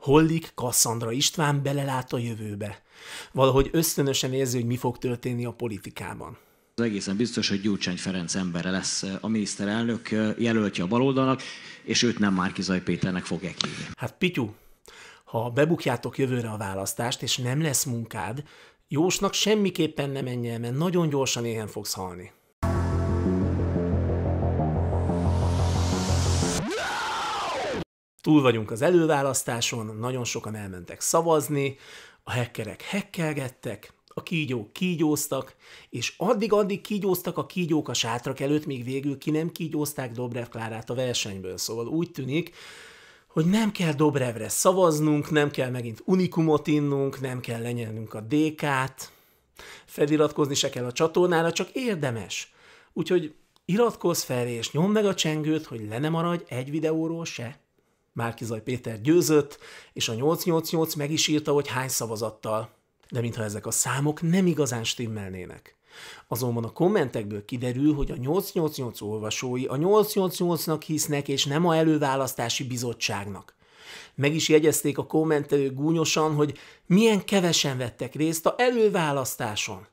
Hollik Kassandra István belelát a jövőbe. Valahogy ösztönösen érzi, hogy mi fog történni a politikában. Az egészen biztos, hogy Gyurcsány Ferenc embere lesz eh, a miniszterelnök eh, jelöltje a baloldalnak, és őt nem Márkizaj Péternek fogják hívni. Hát Pityu, ha bebukjátok jövőre a választást, és nem lesz munkád, Jósnak semmiképpen nem menjen, mert nagyon gyorsan éhen fogsz halni. Túl vagyunk az előválasztáson, nagyon sokan elmentek szavazni, a hekkerek hekkelgettek, a kígyók kígyóztak, és addig-addig kígyóztak a kígyók a sátrak előtt, míg végül ki nem kígyózták Dobrev Klárát a versenyből. Szóval úgy tűnik, hogy nem kell Dobrevre szavaznunk, nem kell megint unikumot innunk, nem kell lenyelnünk a DK-t, feliratkozni se kell a csatornára, csak érdemes. Úgyhogy iratkozz fel és nyomd meg a csengőt, hogy le ne maradj egy videóról se. Márkizaj Péter győzött, és a 888 meg is írta, hogy hány szavazattal. De mintha ezek a számok nem igazán stimmelnének. Azonban a kommentekből kiderül, hogy a 888 olvasói a 888-nak hisznek, és nem a előválasztási bizottságnak. Meg is jegyezték a kommentelők gúnyosan, hogy milyen kevesen vettek részt a előválasztáson.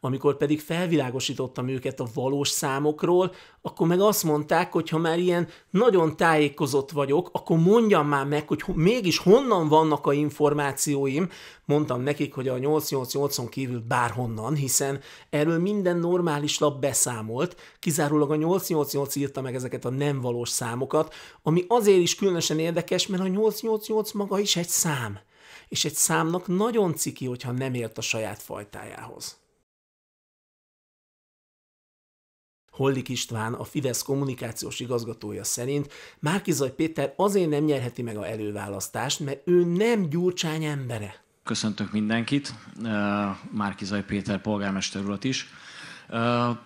Amikor pedig felvilágosítottam őket a valós számokról, akkor meg azt mondták, hogy ha már ilyen nagyon tájékozott vagyok, akkor mondjam már meg, hogy mégis honnan vannak a információim. Mondtam nekik, hogy a 888-on kívül bárhonnan, hiszen erről minden normális lap beszámolt, kizárólag a 888 írta meg ezeket a nem valós számokat, ami azért is különösen érdekes, mert a 888 maga is egy szám és egy számnak nagyon ciki, hogyha nem ért a saját fajtájához. Hollik István, a Fidesz kommunikációs igazgatója szerint Márkizaj Péter azért nem nyerheti meg a előválasztást, mert ő nem Gyurcsány embere. Köszöntök mindenkit, eh, Márkizaj Péter polgármester urat is. Eh,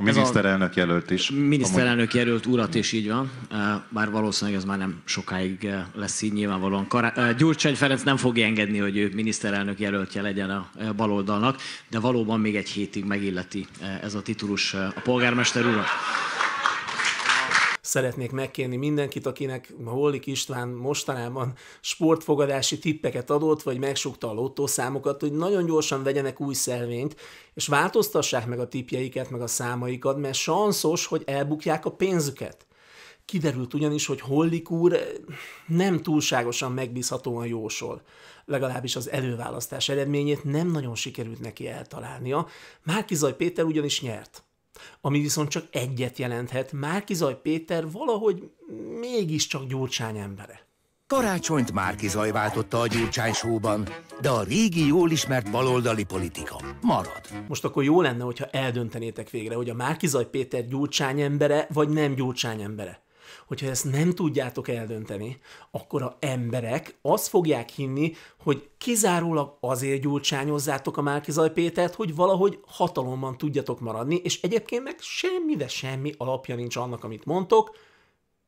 a miniszterelnök jelölt is. Miniszterelnök jelölt urat is így van, bár valószínűleg ez már nem sokáig lesz így nyilvánvalóan. Gyurcsány Ferenc nem fogja engedni, hogy ő miniszterelnök jelöltje legyen a baloldalnak, de valóban még egy hétig megilleti ez a titulus a polgármester urat szeretnék megkérni mindenkit, akinek Hollik István mostanában sportfogadási tippeket adott, vagy megsukta a lottószámokat, hogy nagyon gyorsan vegyenek új szelvényt, és változtassák meg a tippjeiket, meg a számaikat, mert sanszos, hogy elbukják a pénzüket. Kiderült ugyanis, hogy Hollik úr eh, nem túlságosan megbízhatóan jósol. Legalábbis az előválasztás eredményét nem nagyon sikerült neki eltalálnia. Márkizaj Péter ugyanis nyert. Ami viszont csak egyet jelenthet, Márkizaj Péter valahogy mégiscsak Gyurcsány embere. Karácsonyt Márkizaj váltotta a Gyurcsány sóban, de a régi jól ismert baloldali politika marad. Most akkor jó lenne, hogyha eldöntenétek végre, hogy a Márkizaj Péter Gyurcsány embere, vagy nem Gyurcsány embere. Hogyha ezt nem tudjátok eldönteni, akkor a emberek azt fogják hinni, hogy kizárólag azért gyurcsányozzátok a Márkizaj Pétert, hogy valahogy hatalomban tudjatok maradni, és egyébként meg semmi, de semmi alapja nincs annak, amit mondtok,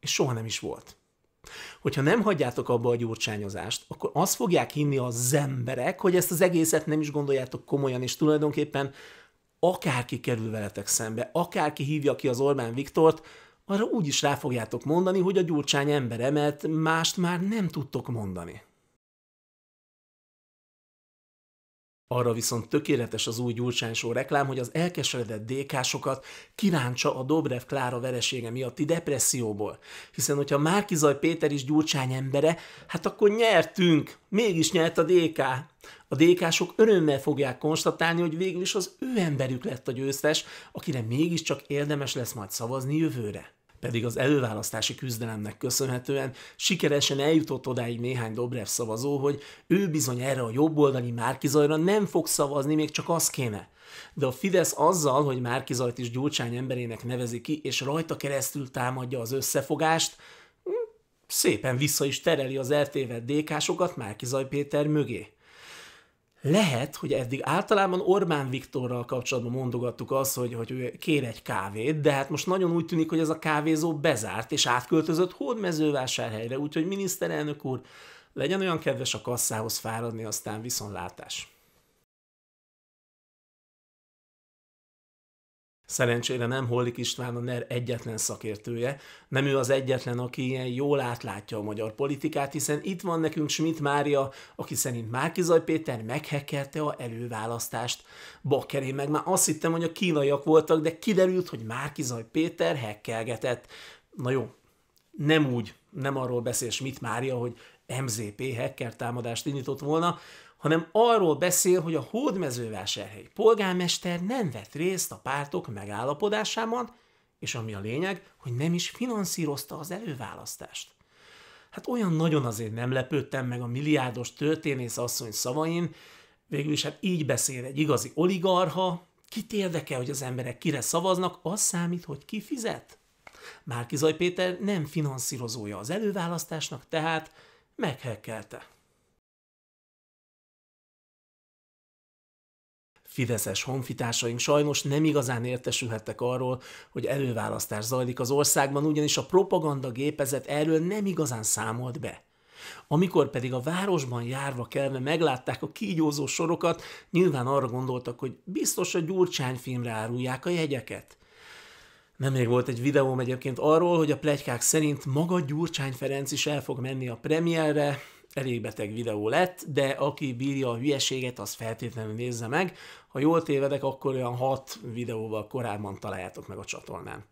és soha nem is volt. Hogyha nem hagyjátok abba a gyurcsányozást, akkor azt fogják hinni az emberek, hogy ezt az egészet nem is gondoljátok komolyan, és tulajdonképpen akárki kerül veletek szembe, akárki hívja ki az Orbán Viktort, arra úgy is rá fogjátok mondani, hogy a gyurcsány embere, mert mást már nem tudtok mondani. Arra viszont tökéletes az új gyurcsánysó reklám, hogy az elkeseredett DK-sokat kirántsa a Dobrev Klára veresége miatti depresszióból. Hiszen, hogyha Márkizaj Péter is gyurcsány embere, hát akkor nyertünk, mégis nyert a DK. A DK-sok örömmel fogják konstatálni, hogy végül is az ő emberük lett a győztes, akire mégiscsak érdemes lesz majd szavazni jövőre pedig az előválasztási küzdelemnek köszönhetően sikeresen eljutott odáig néhány Dobrev szavazó, hogy ő bizony erre a jobboldali Márkizajra nem fog szavazni, még csak az kéne. De a Fidesz azzal, hogy Márkizajt is Gyurcsány emberének nevezi ki, és rajta keresztül támadja az összefogást, hm, szépen vissza is tereli az eltévedt dk Márkizaj Péter mögé lehet, hogy eddig általában Orbán Viktorral kapcsolatban mondogattuk azt, hogy, hogy ő kér egy kávét, de hát most nagyon úgy tűnik, hogy ez a kávézó bezárt és átköltözött hódmezővásárhelyre, úgyhogy miniszterelnök úr, legyen olyan kedves a kasszához fáradni, aztán viszontlátás. Szerencsére nem Hollik István a NER egyetlen szakértője, nem ő az egyetlen, aki ilyen jól átlátja a magyar politikát, hiszen itt van nekünk Schmidt Mária, aki szerint Márkizaj Péter meghekkelte a előválasztást. Bakker, én meg már azt hittem, hogy a kínaiak voltak, de kiderült, hogy Márkizaj Péter hekkelgetett. Na jó, nem úgy, nem arról beszél Schmidt Mária, hogy MZP hacker támadást indított volna, hanem arról beszél, hogy a hódmezővásárhelyi polgármester nem vett részt a pártok megállapodásában, és ami a lényeg, hogy nem is finanszírozta az előválasztást. Hát olyan nagyon azért nem lepődtem meg a milliárdos történész asszony szavain, végül is hát így beszél egy igazi oligarha, kit érdekel, hogy az emberek kire szavaznak, az számít, hogy ki fizet. Márkizaj Péter nem finanszírozója az előválasztásnak, tehát meghekkelte. Fideszes honfitársaink sajnos nem igazán értesülhettek arról, hogy előválasztás zajlik az országban, ugyanis a propaganda gépezet erről nem igazán számolt be. Amikor pedig a városban járva kelve meglátták a kígyózó sorokat, nyilván arra gondoltak, hogy biztos a Gyurcsány filmre árulják a jegyeket. Nemrég volt egy videóm egyébként arról, hogy a plegykák szerint maga Gyurcsány Ferenc is el fog menni a premierre, elég beteg videó lett, de aki bírja a hülyeséget, az feltétlenül nézze meg. Ha jól tévedek, akkor olyan hat videóval korábban találjátok meg a csatornán.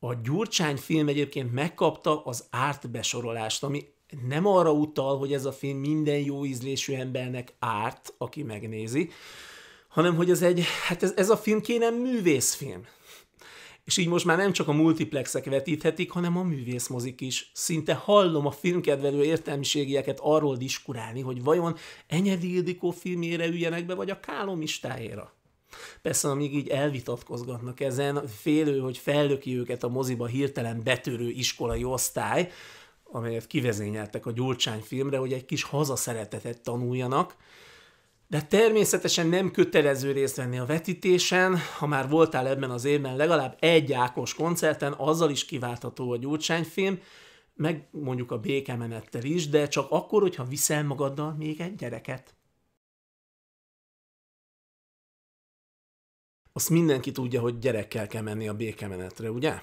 A Gyurcsány film egyébként megkapta az árt besorolást, ami nem arra utal, hogy ez a film minden jó ízlésű embernek árt, aki megnézi, hanem hogy ez egy, hát ez, ez a film kéne művészfilm és így most már nem csak a multiplexek vetíthetik, hanem a művészmozik is. Szinte hallom a filmkedvelő értelmiségieket arról diskurálni, hogy vajon Enyedi Ildikó filmjére üljenek be, vagy a Kálomistájéra. Persze, amíg így elvitatkozgatnak ezen, félő, hogy fellöki őket a moziba hirtelen betörő iskolai osztály, amelyet kivezényeltek a Gyurcsány filmre, hogy egy kis hazaszeretetet tanuljanak, de természetesen nem kötelező részt venni a vetítésen, ha már voltál ebben az évben legalább egy Ákos koncerten, azzal is kiváltható a gyurcsányfilm, meg mondjuk a békemenettel is, de csak akkor, hogyha viszel magaddal még egy gyereket. Azt mindenki tudja, hogy gyerekkel kell menni a békemenetre, ugye?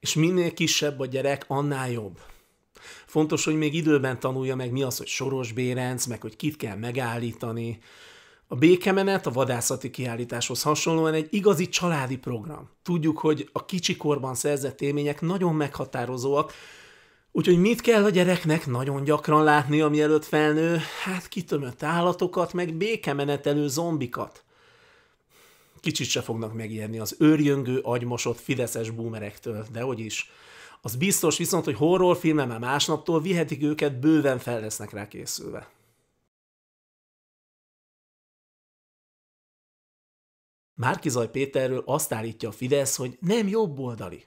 És minél kisebb a gyerek, annál jobb. Fontos, hogy még időben tanulja meg, mi az, hogy soros bérenc, meg hogy kit kell megállítani. A békemenet a vadászati kiállításhoz hasonlóan egy igazi családi program. Tudjuk, hogy a kicsikorban szerzett élmények nagyon meghatározóak, Úgyhogy mit kell a gyereknek nagyon gyakran látni, ami előtt felnő? Hát kitömött állatokat, meg békemenetelő zombikat. Kicsit se fognak megijedni az őrjöngő, agymosott fideszes búmerektől, de hogy is. Az biztos viszont, hogy horrorfilmre már másnaptól vihetik őket, bőven fel lesznek rá készülve. Márkizaj Péterről azt állítja a Fidesz, hogy nem jobboldali.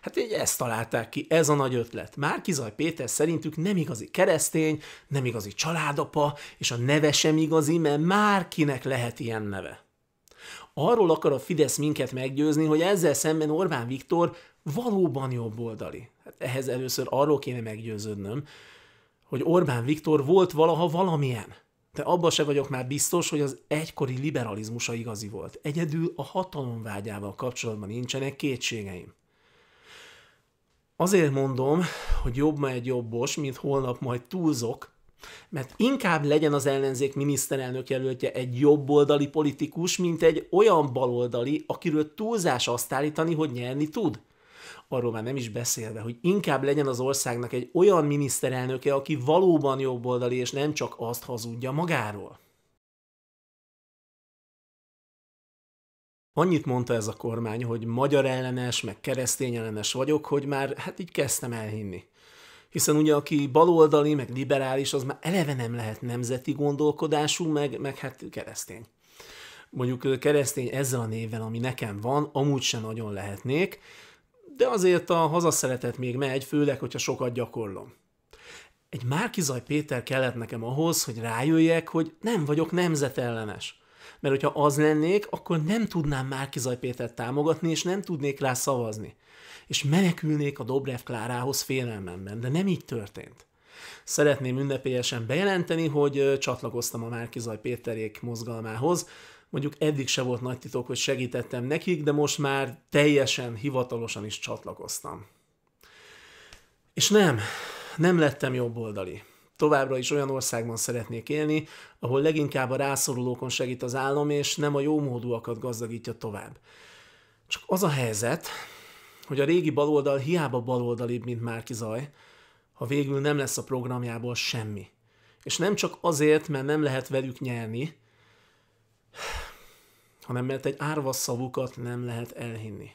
Hát így ezt találták ki, ez a nagy ötlet. Márkizaj Péter szerintük nem igazi keresztény, nem igazi családapa, és a neve sem igazi, mert márkinek lehet ilyen neve. Arról akar a Fidesz minket meggyőzni, hogy ezzel szemben Orbán Viktor valóban oldali. Hát ehhez először arról kéne meggyőződnöm, hogy Orbán Viktor volt valaha valamilyen. De abba se vagyok már biztos, hogy az egykori liberalizmusa igazi volt. Egyedül a hatalomvágyával kapcsolatban nincsenek kétségeim. Azért mondom, hogy jobb ma egy jobbos, mint holnap majd túlzok, mert inkább legyen az ellenzék miniszterelnök jelöltje egy jobboldali politikus, mint egy olyan baloldali, akiről túlzás azt állítani, hogy nyerni tud arról már nem is beszélve, hogy inkább legyen az országnak egy olyan miniszterelnöke, aki valóban jobboldali, és nem csak azt hazudja magáról. Annyit mondta ez a kormány, hogy magyar ellenes, meg keresztény ellenes vagyok, hogy már hát így kezdtem elhinni hiszen ugye aki baloldali, meg liberális, az már eleve nem lehet nemzeti gondolkodású, meg, meg hát keresztény. Mondjuk keresztény ezzel a névvel, ami nekem van, amúgy sem nagyon lehetnék, de azért a hazaszeretet még megy, főleg, hogyha sokat gyakorlom. Egy Márkizaj Péter kellett nekem ahhoz, hogy rájöjjek, hogy nem vagyok nemzetellenes mert hogyha az lennék, akkor nem tudnám Márkizaj Pétert támogatni, és nem tudnék rá szavazni. És menekülnék a Dobrev Klárához félelmemben, de nem így történt. Szeretném ünnepélyesen bejelenteni, hogy csatlakoztam a Márkizaj Péterék mozgalmához, mondjuk eddig se volt nagy titok, hogy segítettem nekik, de most már teljesen hivatalosan is csatlakoztam. És nem, nem lettem jobboldali továbbra is olyan országban szeretnék élni, ahol leginkább a rászorulókon segít az állam, és nem a jómódúakat gazdagítja tovább. Csak az a helyzet, hogy a régi baloldal hiába baloldalibb, mint Márki Zaj, ha végül nem lesz a programjából semmi. És nem csak azért, mert nem lehet velük nyerni, hanem mert egy árva szavukat nem lehet elhinni.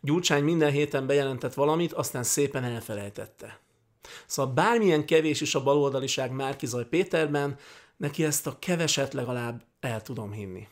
Gyurcsány minden héten bejelentett valamit, aztán szépen elfelejtette. Szóval bármilyen kevés is a baloldaliság Márkizaj Péterben, neki ezt a keveset legalább el tudom hinni.